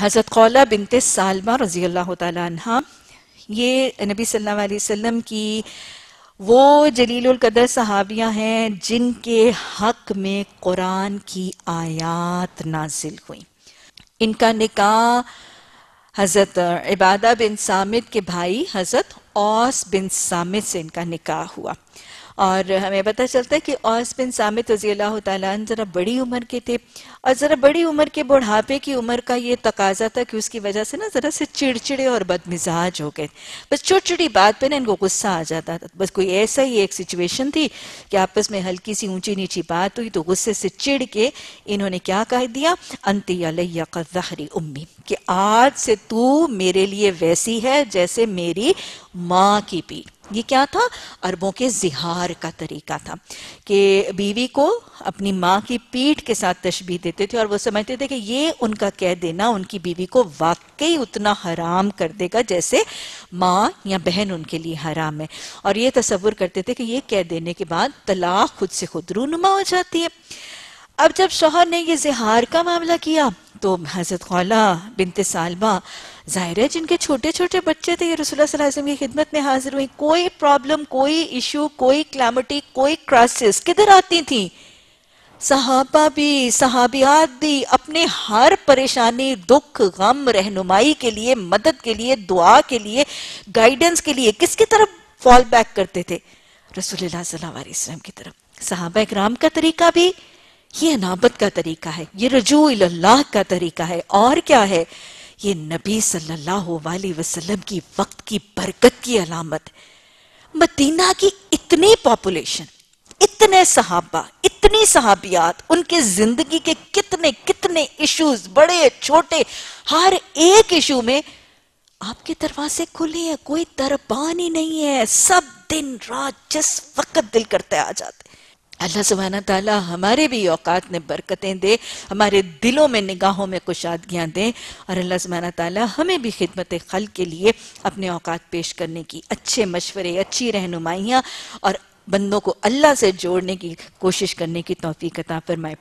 हज़रत कौला बिनत सालमा रज़ी अल्लाह तहा ये नबी सल्लल्लाहु अलैहि वसल्लम की वो जलीलकदर सहाबियाँ हैं जिनके हक में कुरान की आयात नाजिल हुई इनका निकाह हज़रत इबादा बिन सामिद के भाई हज़रत औस बिन सामिद से इनका निकाह हुआ और हमें पता चलता है कि औस बिन सामित रजी अल्लाह तन ज़रा बड़ी उम्र के थे और ज़रा बड़ी उम्र के बुढ़ापे की उम्र का ये तकाजा था कि उसकी वजह से ना ज़रा से चिड़चिड़े और बदमिजाज हो गए बस छोटी छोटी बात पर ना इनको गुस्सा आ जाता था बस कोई ऐसा ही एक सिचुएशन थी कि आपस में हल्की सी ऊंची नीची बात हुई तो गुस्से से चिड़ के इन्होंने क्या कह दिया अंत अलहरी उम्मी कि आज से तू मेरे लिए वैसी है जैसे मेरी माँ की पीठ ये क्या था अरबों के जिहार का तरीका था कि बीवी को अपनी माँ की पीठ के साथ तशबी देते थे और वो समझते थे कि ये उनका कह देना उनकी बीवी को वाकई उतना हराम कर देगा जैसे माँ या बहन उनके लिए हराम है और ये तस्वुर करते थे कि ये कह देने के बाद तलाक खुद से खुद रूनुमा हो जाती है अब जब शोहर ने ये जिहार का मामला किया तो हजरत खौला बिनते सालमा जाहिर है जिनके छोटे छोटे बच्चे थे ये रसोल्ला वसल्लम की खिदमत में हाजिर हुई कोई प्रॉब्लम कोई इशू कोई क्लैमिटी कोई क्राइसिस किधर आती थी सहाबा भी सहाबियात भी अपने हर परेशानी दुख गम रहनुमाई के लिए मदद के लिए दुआ के लिए गाइडेंस के लिए किसकी तरफ फॉल बैक करते थे रसोल्ला वसल्लम की तरफ सहाबा इक्राम का तरीका भी ये अनाबत का तरीका है ये रजू अल्लाह का तरीका है और क्या है ये नबी सल्लल्लाहु अलैहि वसल्लम की वक्त की बरकत की अलामत मदीना की इतनी पॉपुलेशन इतने सहाबा इतनी सहाबियात उनके जिंदगी के कितने कितने इश्यूज बड़े छोटे हर एक इशू में आपके दरवाजे खुले हैं कोई दरबान ही नहीं है सब दिन रात जिस वक्त दिल करते आ जाते अल्लाह सुबहाना ताला हमारे भी औकात में बरकतें दे हमारे दिलों में निगाहों में कुशादगियाँ दें और अल्लाह सुबहाना ताला हमें भी खिदमत खल के लिए अपने औकात पेश करने की अच्छे मशवरे अच्छी रहनुमाइयाँ और बंदों को अल्लाह से जोड़ने की कोशिश करने की तोफ़ी कता फरमाए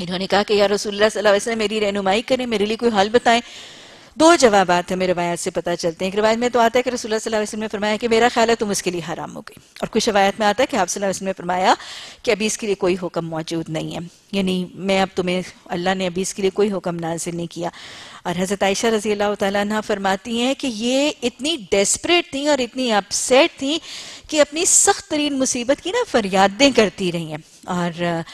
इन्होंने कहा कि या रसूल सल्लल्लाहु अलैहि वसल्लम मेरी रहनुमाई करें मेरे लिए कोई हल बताएं दो जवाबात हमें रवायत से पता चलते हैं एक रवायत में तो आता है कि रसूल वसलम ने फरमाया कि मेरा ख्याल है तुम उसके लिए हराम हो गई और कुछ रवायत में आता है कि आप ने फरमाया कि अभी इसके लिए कोई हुक्म मौजूद नहीं है यानी मैं अब तुम्हें अल्लाह ने अभी इसके लिए कोई हुक्म नाजिल नहीं किया और हज़रत आयशा रजी अल्लाह तह फरमाती हैं कि ये इतनी डेस्परेट थी और इतनी अपसेट थी कि अपनी सख्त तरीन मुसीबत की ना फरियादें करती रही हैं और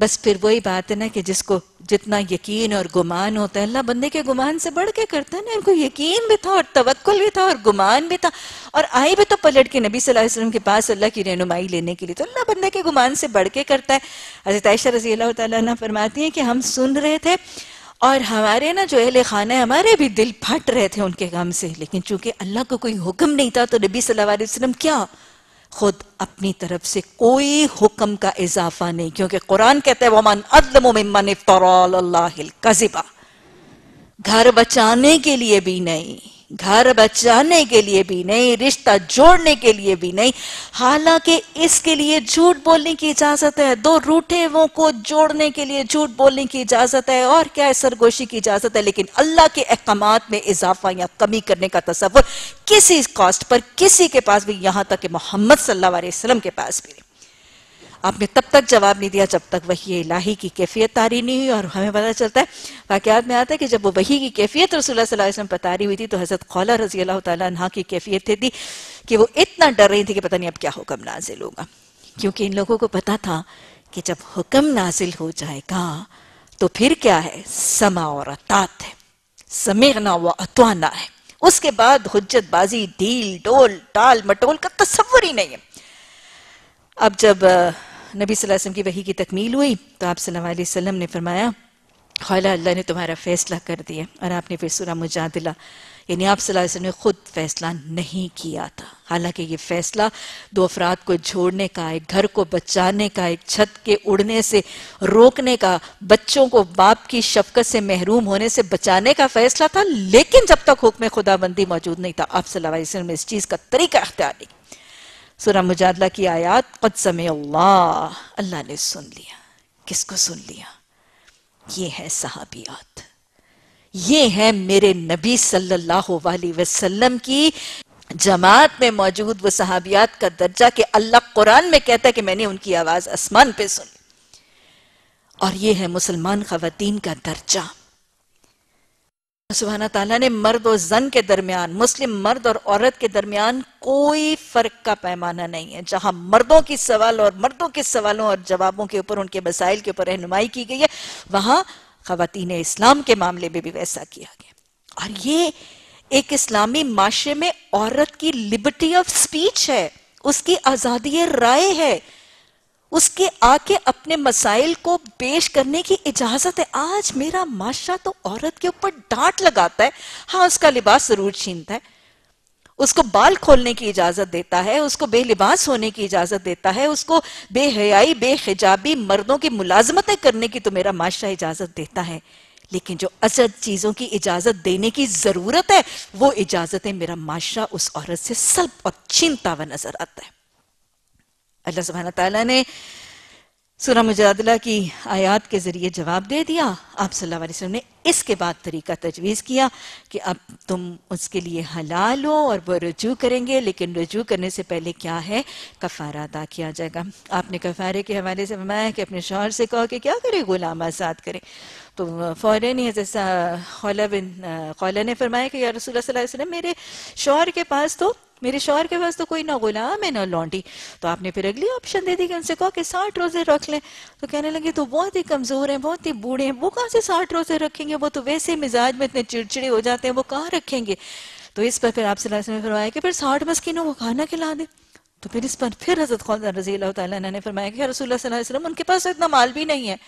बस फिर वही बात है ना कि जिसको जितना यकीन और गुमान होता है अल्लाह बंदे के गुमान से बढ़ के करता है ना इनको यकीन भी था और तवक्ल भी था और गुमान भी था और आए भी तो पलट के नबी सल्लल्लाहु अलैहि वसल्लम के पास अल्लाह की रहनुमाई लेने के लिए तो अल्लाह बंदे के गुमान से बढ़ के करता है हजरत आयशा रजी अल्लाह तला फरमाती है कि हम सुन रहे थे और हमारे ना जो अहल खाना है हमारे भी दिल फट रहे थे उनके गम से लेकिन चूंकि अल्लाह को कोई हुक्म नहीं था तो नबी सल्लल्लाहु अलैहि वसल्लम क्या खुद अपनी तरफ से कोई हुक्म का इजाफा नहीं क्योंकि कुरान कहते हैं वमन कजिबा घर बचाने के लिए भी नहीं घर बचाने के लिए भी नहीं रिश्ता जोड़ने के लिए भी नहीं हालांकि इसके लिए झूठ बोलने की इजाजत है दो रूठे वो को जोड़ने के लिए झूठ बोलने की इजाजत है और क्या है सरगोशी की इजाजत है लेकिन अल्लाह के अहकाम में इजाफा या कमी करने का तस्वर किसी कॉस्ट पर किसी के पास भी यहां तक कि मोहम्मद सल्लाम के पास भी आपने तब तक जवाब नहीं दिया जब तक वही इलाही की कैफियत तारी नहीं हुई और हमें पता चलता है वाकयात में आता है कि जब वो वही की कैफियत रसोल्ला वसलम पर तारी हुई थी तो हज़रत खौला रजी अल्लाह तह की कैफियत थे थी कि वो इतना डर रही थी कि पता नहीं अब क्या हुक्म नाजिल होगा क्योंकि इन लोगों को पता था कि जब हुक्म नाजिल हो जाएगा तो फिर क्या है समा और अतात है समेना व अतवाना है उसके बाद हजत बाजी ढील डोल टाल मटोल का तस्वर ही नहीं है अब जब नबी वसल्लम की वही की तकमील हुई तो आप सल्लल्लाहु अलैहि वसल्लम ने फरमाया खौला अल्लाह ने तुम्हारा फैसला कर दिया और आपने फिर सूरा मुजादिला यानी आप वसल्लम ने खुद फैसला नहीं किया था हालांकि ये फैसला दो अफराद को छोड़ने का एक घर को बचाने का एक छत के उड़ने से रोकने का बच्चों को बाप की शफकत से महरूम होने से बचाने का फैसला था लेकिन जब तक हुक्म खुदाबंदी मौजूद नहीं था आप सल्लल्लाहु अलैहि वसल्लम इस चीज़ का तरीका अख्तियार नहीं सुरा मुजादला की आयात कदसम अल्लाह अल्लाह ने सुन लिया किसको सुन लिया ये है सहाबियात ये है मेरे नबी सल्लल्लाहु अलैहि वसल्लम की जमात में मौजूद वो सहाबियात का दर्जा कि अल्लाह कुरान में कहता है कि मैंने उनकी आवाज आसमान पे सुनी और ये है मुसलमान खातन का दर्जा सुबहाना तला ने मर्द और जन के दरमियान मुस्लिम मर्द और औरत के दरमियान कोई फर्क का पैमाना नहीं है जहां मर्दों की सवाल और मर्दों के सवालों और जवाबों के ऊपर उनके मसाइल के ऊपर रहनुमाई की गई है वहां खातन इस्लाम के मामले में भी वैसा किया गया और ये एक इस्लामी माशरे में औरत की लिबर्टी ऑफ स्पीच है उसकी आजादी राय है उसके आके अपने मसाइल को पेश करने की इजाजत है आज मेरा माशा तो औरत के ऊपर डांट लगाता है हाँ उसका लिबास जरूर छीनता है उसको बाल खोलने की इजाजत देता है उसको बेलिबास होने की इजाजत देता है उसको बेहयाई बेहिजाबी मर्दों की मुलाजमतें करने की तो मेरा माशरा इजाजत देता है लेकिन जो असद चीजों की इजाजत देने की जरूरत है वो इजाजतें मेरा माशरा उस औरत से सल्प और छीनता हुआ नजर आता है अल्लाह सुबहाना तला ने सुरह मुजादला की आयात के ज़रिए जवाब दे दिया आप सल्लल्लाहु अलैहि वसल्लम ने इसके बाद तरीका तजवीज़ किया कि अब तुम उसके लिए हलाल हो और वह रजू करेंगे लेकिन रजू करने से पहले क्या है कफ़ारा अदा किया जाएगा आपने कफ़ारे के हवाले से फरमाया कि अपने शोहर से कहो कि क्या करे गुलाम आज़ाद करे तो फ़ौर ही जैसा खौला बिन खौला ने फरमाया कि यार रसूल वसल्लम मेरे शोहर के पास तो मेरे शोहर के पास तो कोई ना गुलाम है ना लॉन्डी तो आपने फिर अगली ऑप्शन दे दी कि उनसे कहो कि साठ रोजे रख लें तो कहने लगे तो बहुत ही कमजोर हैं बहुत ही बूढ़े हैं वो कहाँ से साठ रोजे रखेंगे वो तो वैसे मिजाज में इतने चिड़चिड़े हो जाते हैं वो कहाँ रखेंगे तो इस पर फिर आप ने फरमाया कि फिर साठ मस्किनों को खाना खिला दे तो फिर इस पर फिर हजरत अल्लाह रजील ने फरमाया कि रसूल वसलम उनके पास तो इतना माल भी नहीं है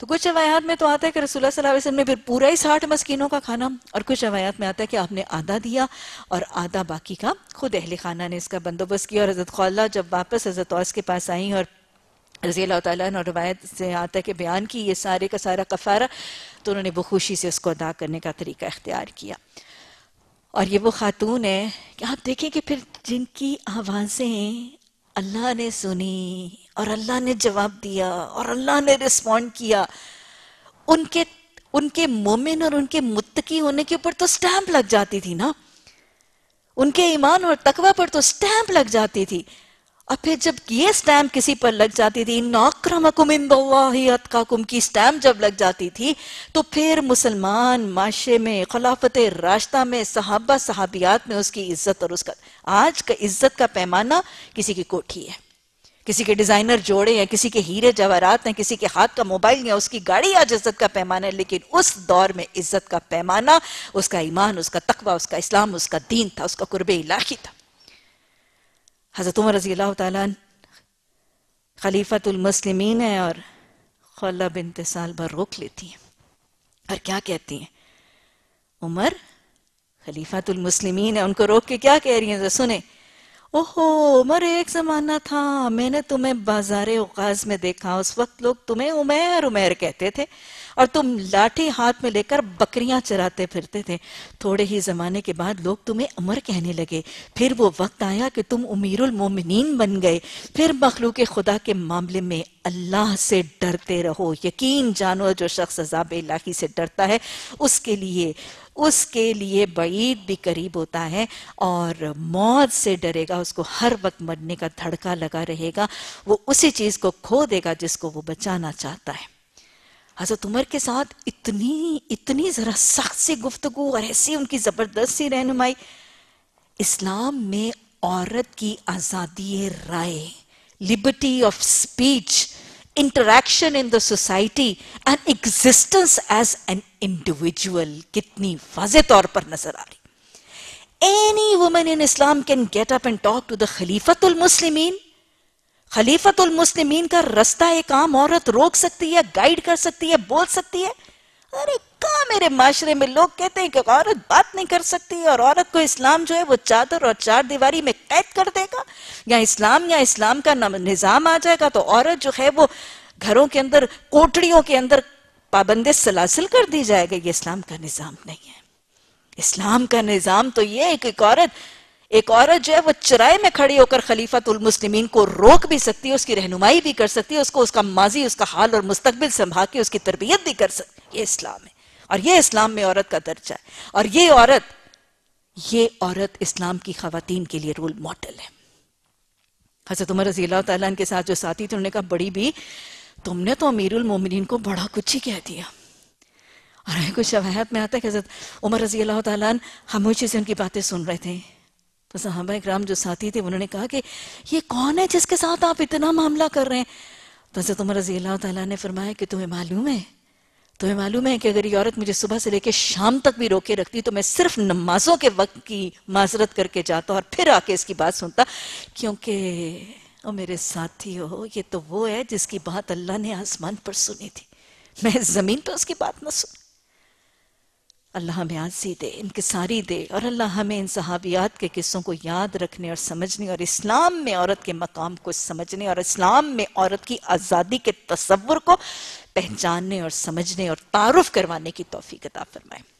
तो कुछ रवायात में तो आता है कि रसोल्ला वसल्लम ने फिर पूरा ही साठ मस्किनों का खाना और कुछ रवायात में आता है कि आपने आधा दिया और आधा बाकी का खुद अहल खाना ने इसका बंदोबस्त किया और हज़रत खौला जब वापस हज़रत औस के पास आई और रजी अल्लाह तौर रवायत से आता है कि बयान की ये सारे का सारा कफ़ारा तो उन्होंने खुशी से उसको अदा करने का तरीका इख्तियार किया और ये वो खातून है कि आप देखें कि फिर जिनकी आवाज़ें अल्लाह ने सुनी और अल्लाह ने जवाब दिया और अल्लाह ने रिस्पॉन्ड किया उनके उनके मोमिन और उनके मुत्तकी होने के ऊपर तो स्टैंप लग जाती थी ना उनके ईमान और तकवा पर तो स्टैंप लग जाती थी और फिर जब ये स्टैंप किसी पर लग जाती थी नौक्रमकुम अतकाकुम की स्टैंप जब लग जाती थी तो फिर मुसलमान माशे में खिलाफत रास्ता में सहाबा सहाबियात में उसकी इज्जत और उसका आज का इज्जत का पैमाना किसी की कोठी है किसी के डिजाइनर जोड़े हैं किसी के हीरे जवाहरात हैं किसी के हाथ का मोबाइल या उसकी गाड़ी आज इज्जत का पैमाना है लेकिन उस दौर में इज्जत का पैमाना उसका ईमान उसका तकबा उसका इस्लाम उसका दीन था उसका कुर्ब इलाही था हजरत उमर रजी अल्लाह तन है और खला बिन तसाल रोक लेती हैं और क्या कहती हैं उमर खलीफतमसलमिन है उनको रोक के क्या कह रही हैं सुने ओहो उमर एक जमाना था मैंने तुम्हें बाजार उकाज में देखा उस वक्त लोग तुम्हें उमेर उमेर कहते थे और तुम लाठी हाथ में लेकर बकरियां चराते फिरते थे थोड़े ही जमाने के बाद लोग तुम्हें उमर कहने लगे फिर वो वक्त आया कि तुम उमीरुल मोमिनीन बन गए फिर मखलूक खुदा के मामले में अल्लाह से डरते रहो यकीन जानो जो शख्स अजाब इलाही से डरता है उसके लिए उसके लिए बईद भी करीब होता है और मौत से डरेगा उसको हर वक्त मरने का धड़का लगा रहेगा वो उसी चीज को खो देगा जिसको वो बचाना चाहता है हजरत उमर के साथ इतनी इतनी जरा सख्त सी गुफ्तगु और ऐसी उनकी जबरदस्त सी रहनुमाई इस्लाम में औरत की आज़ादी राय liberty of speech interaction in the society and existence as an individual कितनी वाज तौर पर नजर आ रही any woman in Islam can get up and talk to the Khalifatul Muslimin. khalifatul muslimin का रास्ता एक आम औरत रोक सकती है गाइड कर सकती है बोल सकती है अरे कहा मेरे माशरे में लोग कहते हैं कि औरत बात नहीं कर सकती और औरत को इस्लाम जो है वो चादर और चार दीवारी में कैद कर देगा या इस्लाम या इस्लाम का निज़ाम आ जाएगा तो औरत जो है वो घरों के अंदर कोटड़ियों के अंदर पाबंदी सलासिल कर दी जाएगा ये इस्लाम का निज़ाम नहीं है इस्लाम का निज़ाम तो ये है कि एक औरत एक औरत जो है वो चराए में खड़ी होकर खलीफा मुस्लिमीन को रोक भी सकती है उसकी रहनुमाई भी कर सकती है उसको उसका माजी उसका हाल और मुस्तबिल संभाल के उसकी तरबियत भी कर सकती ये इस्लाम है और ये इस्लाम में औरत का दर्जा है और ये औरत ये औरत इस्लाम की खातन के लिए रोल मॉडल है हजरत उमर रजील के साथ जो साथी थे उन्होंने कहा बड़ी भी तुमने तो अमीरुल मोमिन को बड़ा कुछ ही कह दिया और हमें कुछ शवाहत में आता है कि उमर रजी अल्लाह तन खामोशी से उनकी बातें सुन रहे थे तो साहबा इक्राम जो साथी थे उन्होंने कहा कि ये कौन है जिसके साथ आप इतना मामला कर रहे हैं तो हज़रत उमर रजी अल्लाह तन ने फरमाया कि तुम्हें मालूम है तुम्हें मालूम है कि अगर ये औरत मुझे सुबह से लेकर शाम तक भी रोके रखती तो मैं सिर्फ नमाजों के वक्त की माजरत करके जाता और फिर आके इसकी बात सुनता क्योंकि और मेरे साथी हो ये तो वो है जिसकी बात अल्लाह ने आसमान पर सुनी थी मैं ज़मीन पर उसकी बात ना सुन अल्लाह हमें आजी दे इनकसारी दे और अल्लाह हमें इन सहाबियात के किस्सों को याद रखने और समझने और इस्लाम में औरत के मकाम को समझने और इस्लाम में औरत की आज़ादी के तस्वुर को पहचानने और समझने और तारफ़ करवाने की तोफ़ी कता फरमाए